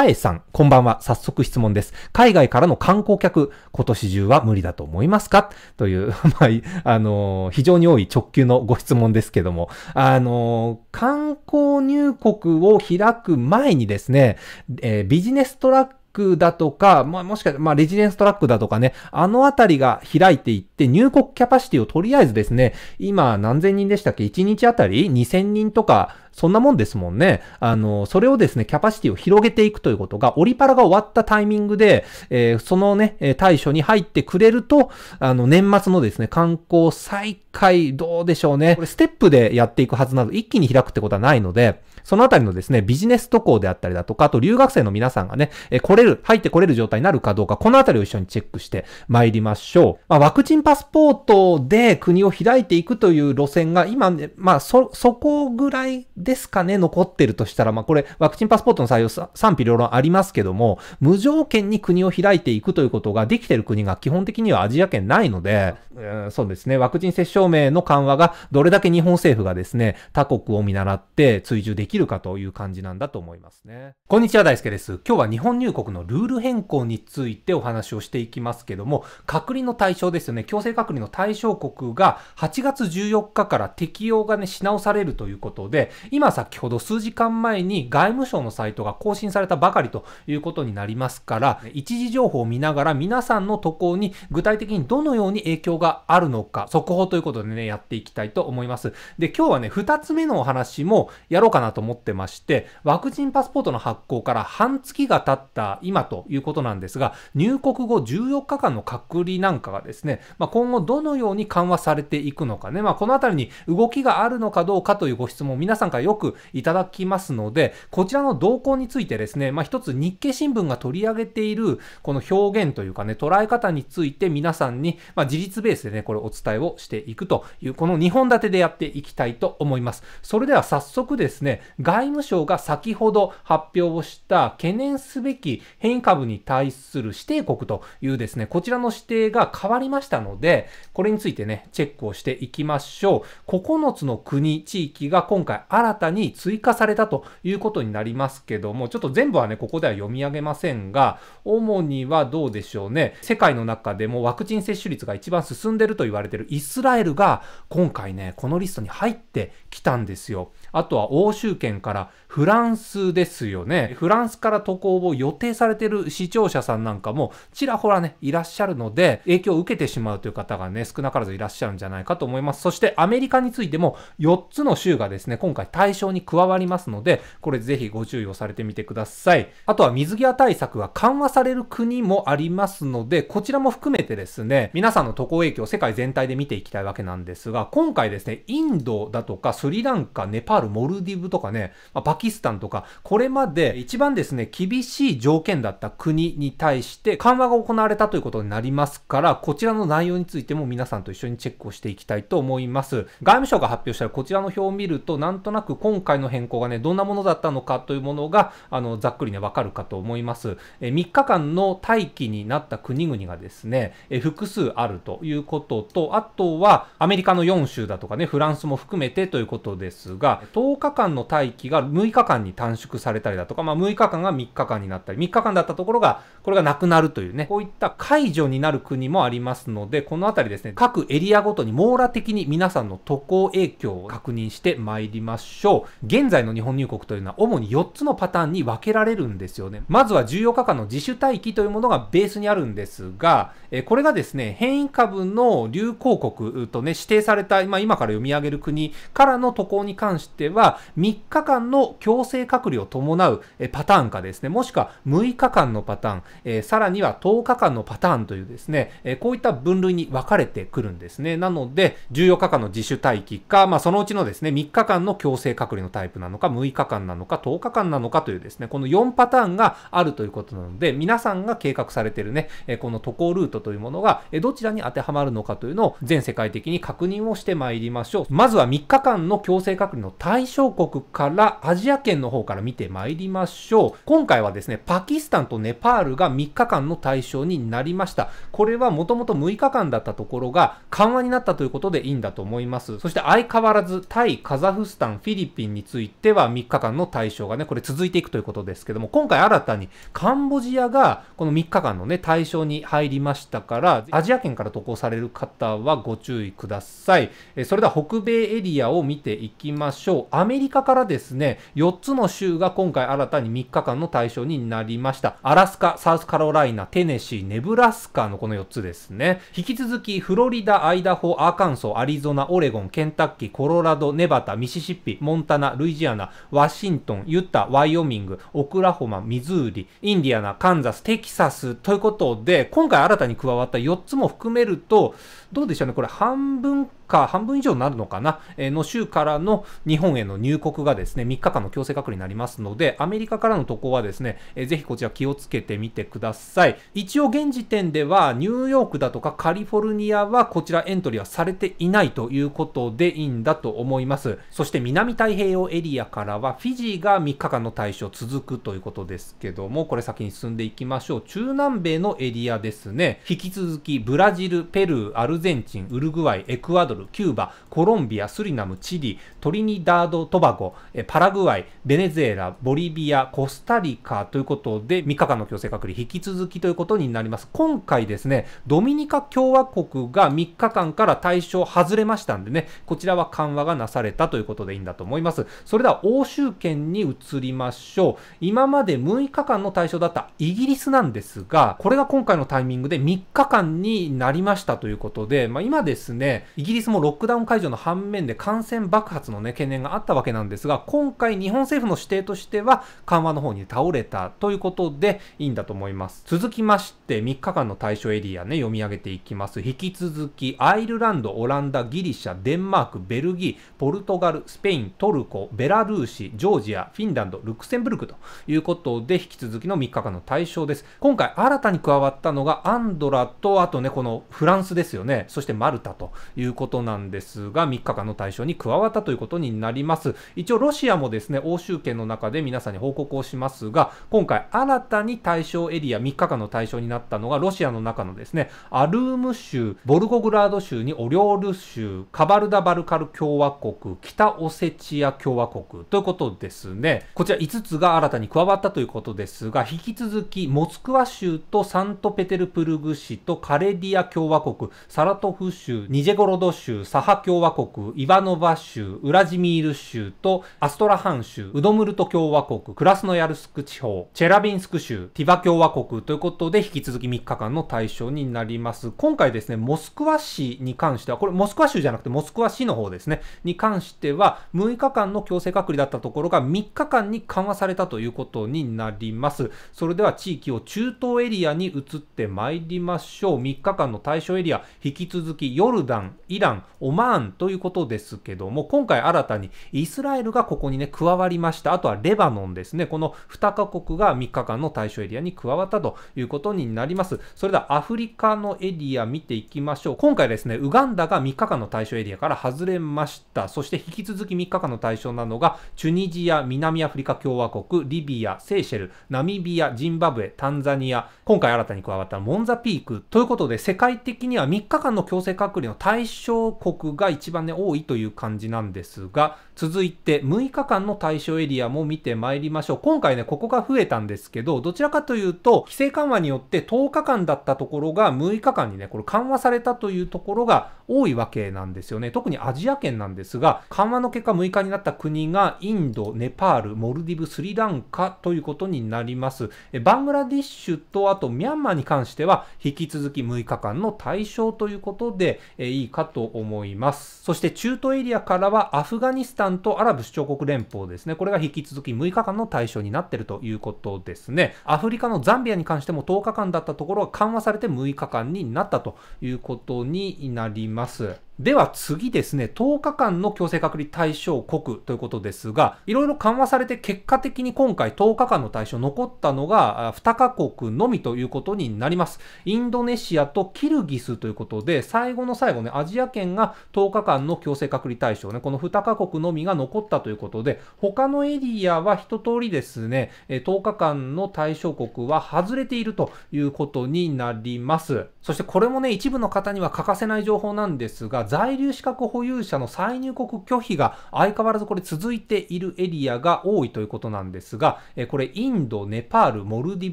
さえさん、こんばんは。早速質問です。海外からの観光客、今年中は無理だと思いますかという、まあ、あのー、非常に多い直球のご質問ですけども、あのー、観光入国を開く前にですね、えー、ビジネストラックだとか、まあ、もしかしたら、まあ、レジデンストラックだとかね、あのあたりが開いていって、入国キャパシティをとりあえずですね、今何千人でしたっけ ?1 日あたり2000人とか、そんなもんですもんね。あの、それをですね、キャパシティを広げていくということが、オリパラが終わったタイミングで、えー、そのね、対処に入ってくれると、あの、年末のですね、観光再開、どうでしょうね。これ、ステップでやっていくはずなど、一気に開くってことはないので、そのあたりのですね、ビジネス渡航であったりだとか、あと留学生の皆さんがね、え来れる、入ってこれる状態になるかどうか、このあたりを一緒にチェックして参りましょう。まあ、ワクチンパスポートで国を開いていくという路線が、今ね、まあ、そ、そこぐらいですかね、残ってるとしたら、まあ、これ、ワクチンパスポートの採用賛否両論ありますけども、無条件に国を開いていくということができてる国が基本的にはアジア圏ないので、うん、そうですね、ワクチン接種証明の緩和がどれだけ日本政府がですね、他国を見習って追従できるかという感じなんだと思いますね。こんにちは、大輔です。今日は日本入国のルール変更についてお話をしていきますけども、隔離の対象ですよね、強制隔離の対象国が8月14日から適用がね、し直されるということで、今先ほど数時間前に外務省のサイトが更新されたばかりということになりますから、一時情報を見ながら皆さんの渡航に具体的にどのように影響があるのか、速報ということでね、やっていきたいと思います。で、今日はね、二つ目のお話もやろうかなと思ってまして、ワクチンパスポートの発行から半月が経った今ということなんですが、入国後14日間の隔離なんかがですね、まあ、今後どのように緩和されていくのかね、まあ、このあたりに動きがあるのかどうかというご質問を皆さんからよくいただきますので、こちらの動向についてですね、まあ一つ日経新聞が取り上げているこの表現というかね、捉え方について皆さんに、まあ自立ベースでね、これお伝えをしていくという、この2本立てでやっていきたいと思います。それでは早速ですね、外務省が先ほど発表をした懸念すべき変異株に対する指定国というですね、こちらの指定が変わりましたので、これについてね、チェックをしていきましょう。9つの国、地域が今回新新たに追加されたということになりますけども、ちょっと全部はね、ここでは読み上げませんが、主にはどうでしょうね、世界の中でもワクチン接種率が一番進んでると言われてるイスラエルが、今回ね、このリストに入ってきたんですよ。あとは欧州圏からフランスですよね。フランスから渡航を予定されてる視聴者さんなんかもちらほらね、いらっしゃるので、影響を受けてしまうという方がね、少なからずいらっしゃるんじゃないかと思います。そしてアメリカについても4つの州がですね、今回対象に加わりますので、これぜひご注意をされてみてください。あとは水際対策が緩和される国もありますので、こちらも含めてですね、皆さんの渡航影響を世界全体で見ていきたいわけなんですが、今回ですね、インドだとかスリランカ、ネパール、モルディブとかね、まあ、パキスタンとか、これまで一番ですね、厳しい条件だった国に対して緩和が行われたということになりますから、こちらの内容についても皆さんと一緒にチェックをしていきたいと思います。外務省が発表したこちらの表を見ると、なんとなくく今回の変更がね、どんなものだったのかというものが、あの、ざっくりね、わかるかと思います。え3日間の待機になった国々がですね、え複数あるということと、あとは、アメリカの4州だとかね、フランスも含めてということですが、10日間の待機が6日間に短縮されたりだとか、まあ、6日間が3日間になったり、3日間だったところが、これがなくなるというね、こういった解除になる国もありますので、このあたりですね、各エリアごとに網羅的に皆さんの渡航影響を確認してまいりましょう。現在の日本入国というのは主に4つのパターンに分けられるんですよね。まずは14日間の自主待機というものがベースにあるんですが、これがですね、変異株の流行国とね、指定された、今今から読み上げる国からの渡航に関しては、3日間の強制隔離を伴うパターンかですね、もしくは6日間のパターン、さらには10日間のパターンというですね、こういった分類に分かれてくるんですね。なので、14日間の自主待機か、まあ、そのうちのですね、3日間の強制性隔離のタイプなのか、6日間なのか、10日間なのかというですね、この4パターンがあるということなので、皆さんが計画されてるね、この渡航ルートというものが、どちらに当てはまるのかというのを全世界的に確認をしてまいりましょう。まずは3日間の強制隔離の対象国からアジア圏の方から見てまいりましょう。今回はですね、パキスタンとネパールが3日間の対象になりました。これはもともと6日間だったところが緩和になったということでいいんだと思います。そして相変わらずタイ、カザフスタン、フィィリピンについては3日間の対象がね、これ続いていくということですけども、今回新たにカンボジアがこの3日間のね、対象に入りましたから、アジア圏から渡航される方はご注意ください。えそれでは北米エリアを見ていきましょう。アメリカからですね、4つの州が今回新たに3日間の対象になりました。アラスカ、サウスカロライナ、テネシー、ネブラスカのこの4つですね。引き続き、フロリダ、アイダホ、アーカンソー、アリゾナ、オレゴン、ケンタッキー、コロラド、ネバタ、ミシシッピ、モンタナ、ルイジアナ、ワシントン、ユタ、ワイオミング、オクラホマ、ミズーリ、インディアナ、カンザス、テキサスということで、今回新たに加わった4つも含めると、どうでしょうね、これ半分か半分以上になるのかな、えの週からの日本への入国がですね、3日間の強制隔離になりますので、アメリカからの渡航はですね、えー、ぜひこちら気をつけてみてください。一応現時点では、ニューヨークだとかカリフォルニアはこちらエントリーはされていないということでいいんだと思います。そして南太平洋エリアからは、フィジーが3日間の対象続くということですけども、これ先に進んでいきましょう。中南米のエリアですね。引き続き、ブラジル、ペルー、アルゼンチン、ウルグアイ、エクアドル、ル、キューバ、コロンビア、スリナム、チリ、トリニダード・トバゴ、パラグアイ、ベネズエラ、ボリビア、コスタリカということで、3日間の強制隔離引き続きということになります。今回ですね、ドミニカ共和国が3日間から対象外れましたんでね、こちらは緩和がなされたということでいいんだと思います。それでは欧州圏に移りましょう。今まで6日間の対象だったイギリスなんですが、これが今回のタイミングで3日間になりましたということで、まあ、今ですね、イギリスもロックダウン解除の反面で感染爆発の、ね、懸念があったわけなんですが、今回日本政府の指定としては緩和の方に倒れたということでいいんだと思います。続きまして、3日間の対象エリアね、読み上げていきます。引き続き、アイルランド、オランダ、ギリシャ、デンマーク、ベルギー、ポルトガル、スペイン、トルコ、ベラルーシ、ジョージア、フィンランド、ルクセンブルクということで、引き続きの3日間の対象です。今回新たに加わったのがアンドラと、あとね、このフランスですよね。そしてマルタということなんですが、3日間の対象に加わったということになります。一応、ロシアもですね、欧州圏の中で皆さんに報告をしますが、今回、新たに対象エリア、3日間の対象になったのが、ロシアの中のですね、アルーム州、ボルゴグラード州にオリョール州、カバルダ・バルカル共和国、北オセチア共和国ということですね。こちら5つが新たに加わったということですが、引き続き、モスクワ州とサントペテルプルグ市とカレディア共和国、サラトフ州、ニジェゴロド州、州、サハ共和国、イバノバ州、ウラジミール州とアストラハン州、ウドムルト共和国、クラスノヤルスク地方、チェラビンスク州、ティバ共和国ということで引き続き3日間の対象になります。今回ですね、モスクワ市に関しては、これモスクワ州じゃなくてモスクワ市の方ですね、に関しては6日間の強制隔離だったところが3日間に緩和されたということになります。それでは地域を中東エリアに移ってまいりましょう。3日間の対象エリア、引き続きヨルダン、イラン、ン、オマーンということですけども、今回新たにイスラエルがここにね、加わりました。あとはレバノンですね。この2カ国が3日間の対象エリアに加わったということになります。それではアフリカのエリア見ていきましょう。今回ですね、ウガンダが3日間の対象エリアから外れました。そして引き続き3日間の対象なのが、チュニジア、南アフリカ共和国、リビア、セーシェル、ナミビア、ジンバブエ、タンザニア、今回新たに加わったモンザピークということで、世界的には3日間の強制隔離の対象場国が一番ね多いという感じなんですが続いて6日間の対象エリアも見てまいりましょう今回ねここが増えたんですけどどちらかというと規制緩和によって10日間だったところが6日間にねこれ緩和されたというところが多いわけなんですよね。特にアジア圏なんですが、緩和の結果6日になった国がインド、ネパール、モルディブ、スリランカということになります。バングラディッシュとあとミャンマーに関しては引き続き6日間の対象ということで、えいいかと思います。そして中東エリアからはアフガニスタンとアラブ首長国連邦ですね。これが引き続き6日間の対象になっているということですね。アフリカのザンビアに関しても10日間だったところは緩和されて6日間になったということになります。ます。では次ですね、10日間の強制隔離対象国ということですが、いろいろ緩和されて結果的に今回10日間の対象残ったのが2カ国のみということになります。インドネシアとキルギスということで、最後の最後ね、アジア圏が10日間の強制隔離対象ね、この2カ国のみが残ったということで、他のエリアは一通りですね、10日間の対象国は外れているということになります。そしてこれもね、一部の方には欠かせない情報なんですが、在留資格保有者の再入国拒否が相変わらずこれ続いているエリアが多いということなんですが、えこれインド、ネパール、モルディ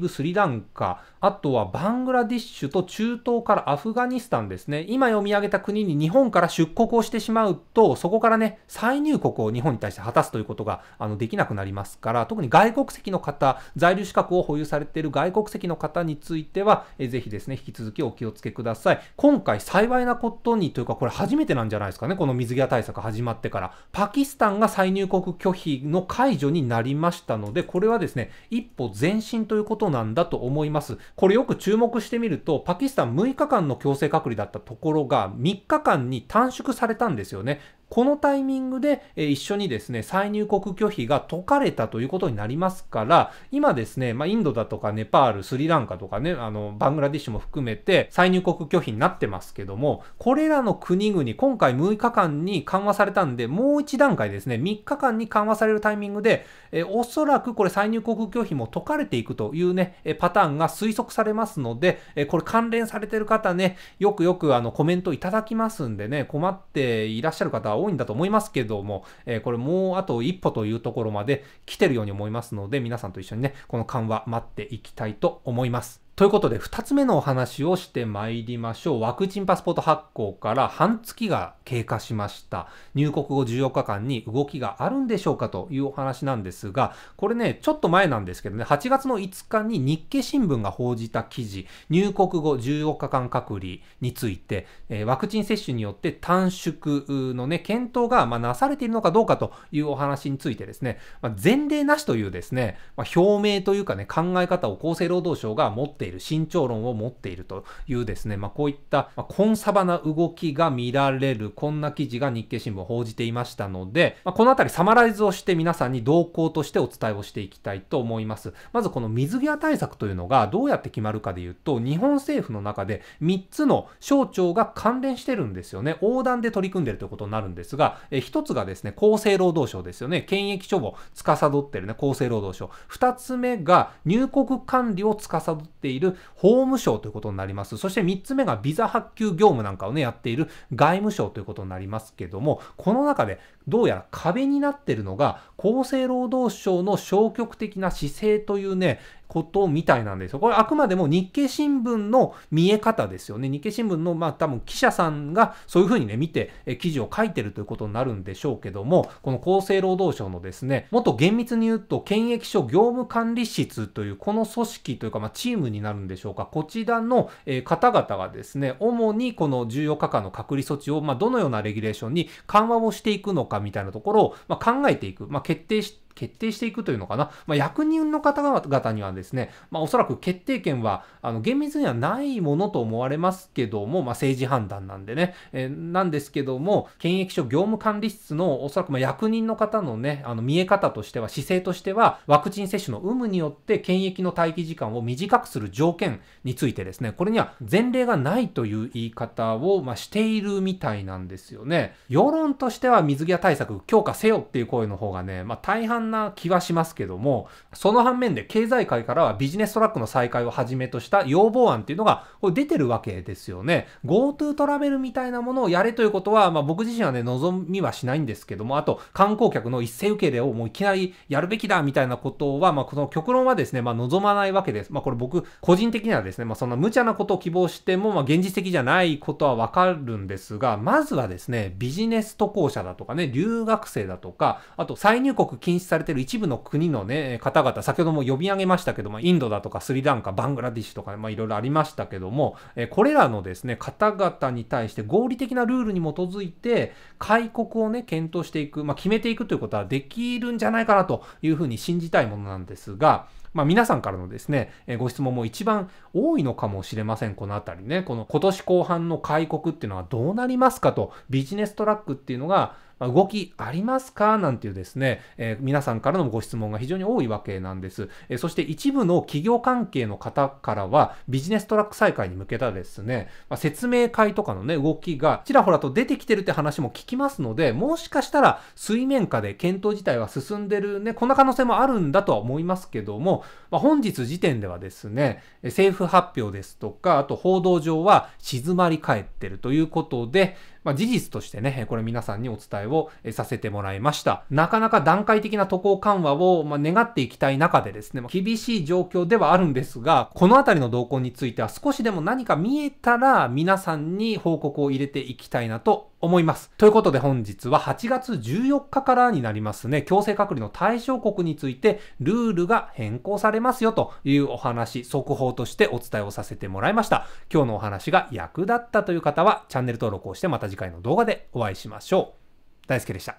ブ、スリランカ、あとはバングラディッシュと中東からアフガニスタンですね。今読み上げた国に日本から出国をしてしまうと、そこからね、再入国を日本に対して果たすということがあのできなくなりますから、特に外国籍の方、在留資格を保有されている外国籍の方については、えー、ぜひですね、引き続きお気をつけください。今回幸いなことにというか、これ初初めてなんじゃないですかね、この水際対策始まってから、パキスタンが再入国拒否の解除になりましたので、これはですね、一歩前進ということなんだと思います。これよく注目してみると、パキスタン6日間の強制隔離だったところが、3日間に短縮されたんですよね。このタイミングで一緒にですね、再入国拒否が解かれたということになりますから、今ですね、まあ、インドだとかネパール、スリランカとかね、あの、バングラディッシュも含めて再入国拒否になってますけども、これらの国々、今回6日間に緩和されたんで、もう一段階ですね、3日間に緩和されるタイミングで、えおそらくこれ再入国拒否も解かれていくというね、パターンが推測されますので、えこれ関連されてる方ね、よくよくあのコメントいただきますんでね、困っていらっしゃる方は多いんだと思いますけども、えこれもうあと一歩というところまで来てるように思いますので、皆さんと一緒にね、この緩和待っていきたいと思います。ということで、2つ目のお話をしてまいりましょう。ワクチンパスポート発行から半月が経過しました。入国後14日間に動きがあるんでしょうかというお話なんですが、これね、ちょっと前なんですけどね、8月の5日に日経新聞が報じた記事、入国後14日間隔離について、えー、ワクチン接種によって短縮のね、検討がまなされているのかどうかというお話についてですね、まあ、前例なしというですね、まあ、表明というかね、考え方を厚生労働省が持っている、慎重論を持っているというですね、まあ、こういった、まあ、コンサバな動きが見られる、こんな記事が日経新聞を報じていましたので、まあ、このあたりサマライズをして皆さんに動向としてお伝えをしていきたいと思います。まずこの水際対策というのがどうやって決まるかでいうと、日本政府の中で3つの省庁が関連してるんですよね。横断で取り組んでるということになるんですが、え1つがですね、厚生労働省ですよね。検疫所を司ってるね、厚生労働省。2つ目が入国管理を司っているいる法務省ということになります。そして3つ目がビザ発給業務なんかをね、やっている外務省ということになりますけども、この中でどうやら壁になってるのが、厚生労働省の消極的な姿勢というね、ことみたいなんですよ。これあくまでも日経新聞の見え方ですよね。日経新聞の、まあ多分記者さんがそういうふうにね、見てえ記事を書いてるということになるんでしょうけども、この厚生労働省のですね、もっと厳密に言うと、検疫所業務管理室というこの組織というか、まあチームになるんでしょうか。こちらの、え方々がですね、主にこの14日間の隔離措置を、まあどのようなレギュレーションに緩和をしていくのかみたいなところを、まあ、考えていく。まあ決定し決定していくというのかな、まあ、役人の方々にはですね、まあ、おそらく決定権はあの厳密にはないものと思われますけども、まあ、政治判断なんでね、えー、なんですけども検疫所業務管理室のおそらくま役人の方のねあの見え方としては姿勢としてはワクチン接種の有無によって検疫の待機時間を短くする条件についてですねこれには前例がないという言い方をましているみたいなんですよね。世論としては水際対策強化せよっていう声の方がね、まあ、大半な気はしますけども、その反面で経済界からはビジネストラックの再開をはじめとした要望案っていうのがこれ出てるわけですよね。GoTo トラベルみたいなものをやれということは、まあ、僕自身はね、望みはしないんですけども、あと観光客の一斉受け入れをもういきなりやるべきだみたいなことは、まあ、この極論はですね、まあ、望まないわけです。まあ、これ僕、個人的にはですね、まあ、そんな無茶なことを希望しても、まあ、現実的じゃないことはわかるんですが、まずはですね、ビジネス渡航者だとかね、留学生だとか、あと再入国禁止されされてる一部の国のね、方々、先ほども呼び上げましたけども、インドだとかスリランカ、バングラディッシュとか、まあいろいろありましたけども、えこれらのですね、方々に対して合理的なルールに基づいて、開国をね、検討していく、まあ決めていくということはできるんじゃないかなというふうに信じたいものなんですが、まあ、皆さんからのですね、えご質問も一番多いのかもしれません、このあたりね。この今年後半の開国っていうのはどうなりますかと、ビジネストラックっていうのが、ま動きありますかなんていうですね、え皆さんからのご質問が非常に多いわけなんです。えそして一部の企業関係の方からは、ビジネストラック再開に向けたですね、ま説明会とかのね、動きがちらほらと出てきてるって話も聞きますので、もしかしたら水面下で検討自体は進んでるね、こんな可能性もあるんだとは思いますけども、ま本日時点ではですね、政府発表ですとか、あと報道上は静まり返ってるということで、まあ、事実としてね、これ皆さんにお伝えをさせてもらいました。なかなか段階的な渡航緩和を、ま願っていきたい中でですね、厳しい状況ではあるんですが、このあたりの動向については少しでも何か見えたら皆さんに報告を入れていきたいなと思います。ということで本日は8月14日からになりますね、強制隔離の対象国についてルールが変更されますよというお話、速報としてお伝えをさせてもらいました。今日のお話が役立ったという方はチャンネル登録をしてまた次回次回の動画でお会いしましょう。大輔でした。